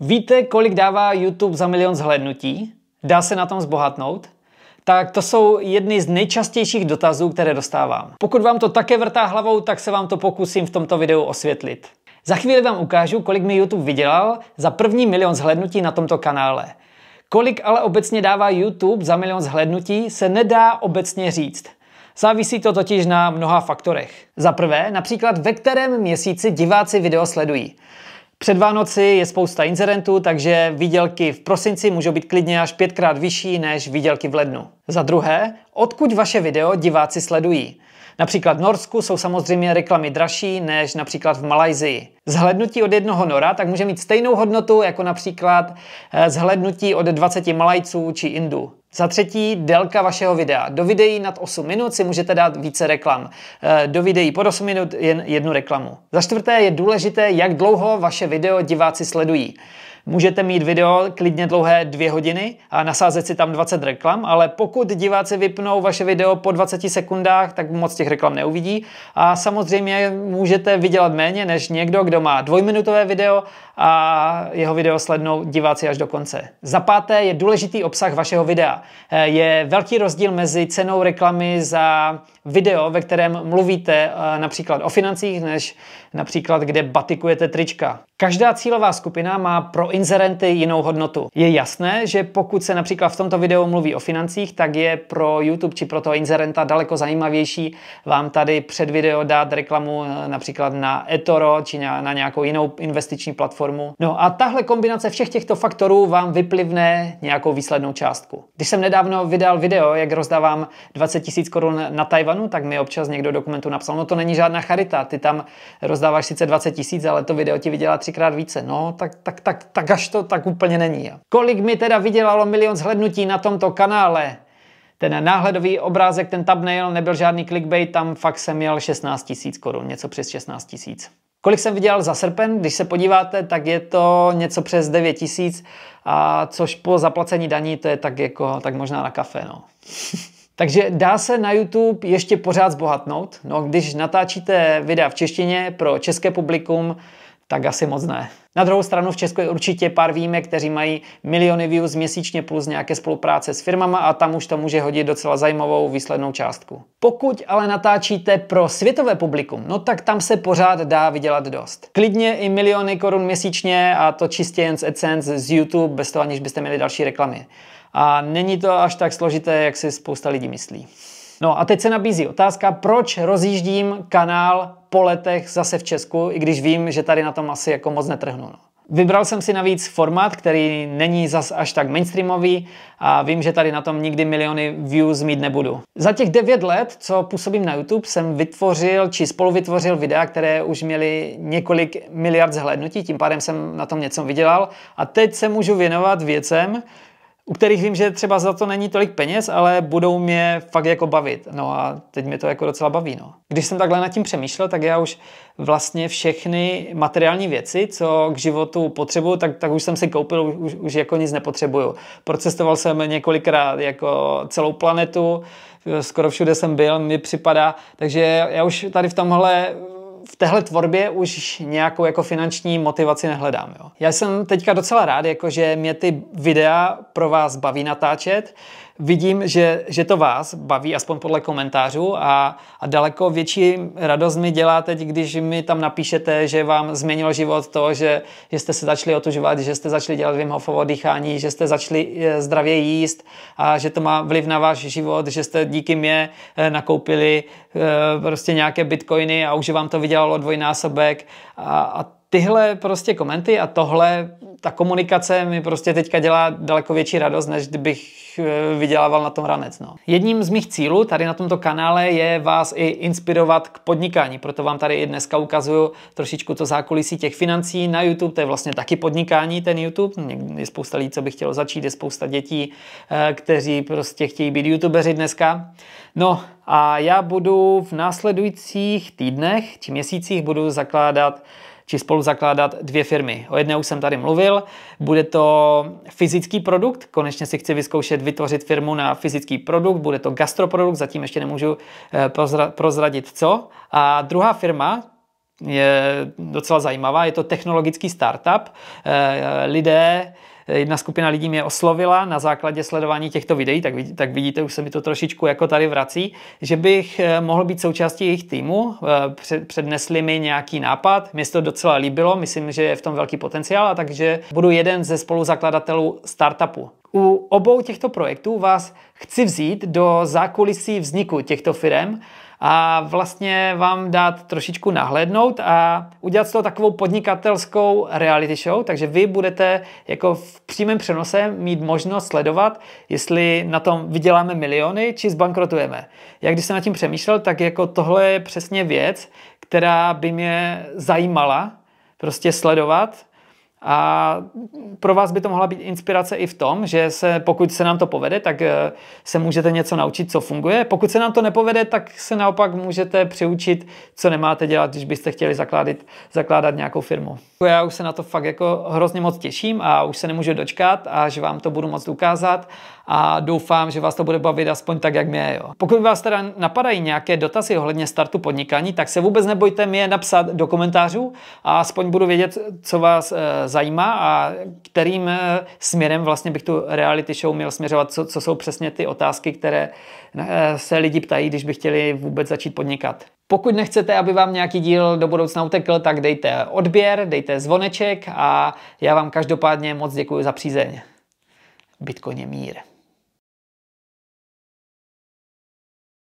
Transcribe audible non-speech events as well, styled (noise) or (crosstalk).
Víte, kolik dává YouTube za milion zhlédnutí? Dá se na tom zbohatnout? Tak to jsou jedny z nejčastějších dotazů, které dostávám. Pokud vám to také vrtá hlavou, tak se vám to pokusím v tomto videu osvětlit. Za chvíli vám ukážu, kolik mi YouTube vydělal za první milion zhlédnutí na tomto kanále. Kolik ale obecně dává YouTube za milion zhlédnutí, se nedá obecně říct. Závisí to totiž na mnoha faktorech. Za prvé, například ve kterém měsíci diváci video sledují. Před Vánoci je spousta inzerentů, takže výdělky v prosinci můžou být klidně až pětkrát vyšší než výdělky v lednu. Za druhé, odkud vaše video diváci sledují. Například v Norsku jsou samozřejmě reklamy dražší než například v Malajzii. Zhlednutí od jednoho nora tak může mít stejnou hodnotu jako například eh, zhlednutí od 20 Malajců či Indů. Za třetí, délka vašeho videa. Do videí nad 8 minut si můžete dát více reklam. Eh, do videí pod 8 minut jen jednu reklamu. Za čtvrté je důležité, jak dlouho vaše video diváci sledují. Můžete mít video klidně dlouhé dvě hodiny a nasázet si tam 20 reklam, ale pokud diváci vypnou vaše video po 20 sekundách, tak moc těch reklam neuvidí. A samozřejmě můžete vydělat méně než někdo, kdo má dvojminutové video a jeho video slednou diváci až do konce. Za páté je důležitý obsah vašeho videa. Eh, je velký rozdíl mezi cenou reklamy za video, ve kterém mluvíte eh, například o financích, než například kde batikujete trička. Každá cílová skupina má pro inzerenty jinou hodnotu. Je jasné, že pokud se například v tomto videu mluví o financích, tak je pro YouTube či pro toho inzerenta daleko zajímavější vám tady před video dát reklamu eh, například na eToro či na, na nějakou jinou investiční platformu. No a tahle kombinace všech těchto faktorů vám vyplivne nějakou výslednou částku. Když jsem nedávno vydal video, jak rozdávám 20 000 korun na Tajvanu, tak mi občas někdo dokumentu napsal, no to není žádná charita, ty tam rozdáváš sice 20 tisíc, ale to video ti vydělá třikrát více. No, tak, tak, tak, tak tak až to tak úplně není. Kolik mi teda vydělalo milion zhlednutí na tomto kanále? Ten náhledový obrázek, ten thumbnail, nebyl žádný clickbait, tam fakt jsem měl 16 tisíc korun, něco přes 16 tisíc. Kolik jsem vydělal za srpen? Když se podíváte, tak je to něco přes 9 tisíc, a což po zaplacení daní to je tak jako, tak možná na kafe, no. (laughs) Takže dá se na YouTube ještě pořád zbohatnout. No, když natáčíte videa v češtině pro české publikum, tak asi moc ne. Na druhou stranu v Česku je určitě pár výjimek, kteří mají miliony views měsíčně plus nějaké spolupráce s firmama a tam už to může hodit docela zajímavou výslednou částku. Pokud ale natáčíte pro světové publikum, no tak tam se pořád dá vydělat dost. Klidně i miliony korun měsíčně a to čistě jen z AdSense, z YouTube, bez toho aniž byste měli další reklamy. A není to až tak složité, jak si spousta lidí myslí. No a teď se nabízí otázka, proč rozjíždím kanál po letech zase v Česku, i když vím, že tady na tom asi jako moc netrhnu. No. Vybral jsem si navíc formát, který není zas až tak mainstreamový a vím, že tady na tom nikdy miliony views mít nebudu. Za těch 9 let, co působím na YouTube, jsem vytvořil či spolu vytvořil videa, které už měly několik miliard zhlédnutí, tím pádem jsem na tom něco vydělal a teď se můžu věnovat věcem, u kterých vím, že třeba za to není tolik peněz, ale budou mě fakt jako bavit. No a teď mě to jako docela baví. No. Když jsem takhle nad tím přemýšlel, tak já už vlastně všechny materiální věci, co k životu potřebuju, tak, tak už jsem si koupil, už, už jako nic nepotřebuju. Procestoval jsem několikrát jako celou planetu, skoro všude jsem byl, mi připadá, takže já už tady v tomhle téhle tvorbě už nějakou jako finanční motivaci nehledám. Jo. Já jsem teďka docela rád, jako že mě ty videa pro vás baví natáčet, vidím, že, že to vás baví, aspoň podle komentářů a, a daleko větší radost mi dělá teď, když mi tam napíšete, že vám změnil život to, že, že jste se začali otužovat, že jste začali dělat Wim Hofovo dýchání, že jste začali eh, zdravě jíst a že to má vliv na váš život, že jste díky mě eh, nakoupili eh, prostě nějaké bitcoiny a už vám to vydělalo dvojnásobek a, a tyhle prostě komenty a tohle, ta komunikace mi prostě teďka dělá daleko větší radost, než kdybych eh, vydělával na tom ranec. No. Jedním z mých cílů tady na tomto kanále je vás i inspirovat k podnikání, proto vám tady i dneska ukazuju trošičku to zákulisí těch financí na YouTube, to je vlastně taky podnikání ten YouTube, je spousta lidí, co by chtělo začít, je spousta dětí, eh, kteří prostě chtějí být youtubeři dneska. No a já budu v následujících týdnech či měsících budu zakládat či spolu zakládat dvě firmy. O jedné už jsem tady mluvil, bude to fyzický produkt, konečně si chci vyzkoušet vytvořit firmu na fyzický produkt, bude to gastroprodukt, zatím ještě nemůžu eh, prozradit co. A druhá firma, je docela zajímavá, je to technologický startup. Eh, eh, lidé Eh, jedna skupina lidí mě oslovila na základě sledování těchto videí, tak, vidí, tak vidíte, už se mi to trošičku jako tady vrací, že bych eh, mohl být součástí jejich týmu, eh, přednesli mi nějaký nápad, mě se to docela líbilo, myslím, že je v tom velký potenciál, a takže budu jeden ze spoluzakladatelů startupu. U obou těchto projektů vás chci vzít do zákulisí vzniku těchto firm a vlastně vám dát trošičku nahlédnout a udělat z toho takovou podnikatelskou reality show, takže vy budete jako v přímém přenose mít možnost sledovat, jestli na tom vyděláme miliony, či zbankrotujeme. Jak když jsem nad tím přemýšlel, tak jako tohle je přesně věc, která by mě zajímala prostě sledovat, a pro vás by to mohla být inspirace i v tom, že se, pokud se nám to povede, tak eh, se můžete něco naučit, co funguje. Pokud se nám to nepovede, tak se naopak můžete přiučit, co nemáte dělat, když byste chtěli zakládat, zakládat nějakou firmu. Já už se na to fakt jako hrozně moc těším a už se nemůžu dočkat, až vám to budu moc ukázat a doufám, že vás to bude bavit aspoň tak, jak mě. Jo. Pokud vás teda napadají nějaké dotazy ohledně startu podnikání, tak se vůbec nebojte mi je napsat do komentářů a aspoň budu vědět, co vás eh, zajímá a kterým eh, směrem vlastně bych tu reality show měl směřovat, co, co jsou přesně ty otázky, které eh, se lidi ptají, když by chtěli vůbec začít podnikat. Pokud nechcete, aby vám nějaký díl do budoucna utekl, tak dejte odběr, dejte zvoneček a já vám každopádně moc děkuji za přízeň. Bitcoin je mír.